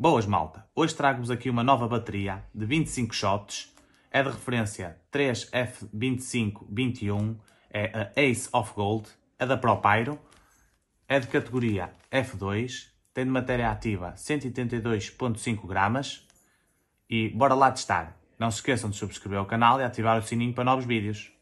Boas malta, hoje trago-vos aqui uma nova bateria de 25 shots, é de referência 3F2521, é a Ace of Gold, é da ProPyro, é de categoria F2, tem de matéria ativa 182.5 gramas e bora lá testar. Não se esqueçam de subscrever o canal e ativar o sininho para novos vídeos.